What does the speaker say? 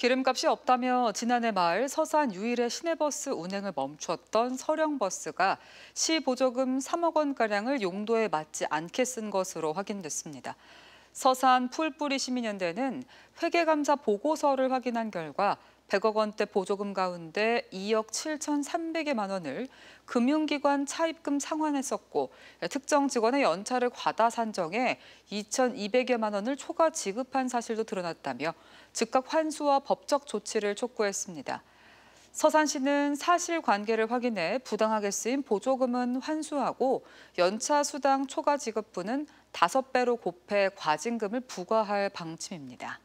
기름값이 없다며 지난해 말 서산 유일의 시내버스 운행을 멈췄던 서령버스가 시 보조금 3억 원가량을 용도에 맞지 않게 쓴 것으로 확인됐습니다. 서산 풀뿌리 시민연대는 회계감사 보고서를 확인한 결과 100억 원대 보조금 가운데 2억 7,300여만 원을 금융기관 차입금 상환했었고 특정 직원의 연차를 과다 산정해 2,200여만 원을 초과 지급한 사실도 드러났다며 즉각 환수와 법적 조치를 촉구했습니다. 서산시는 사실관계를 확인해 부당하게 쓰인 보조금은 환수하고 연차 수당 초과 지급분은 5배로 곱해 과징금을 부과할 방침입니다.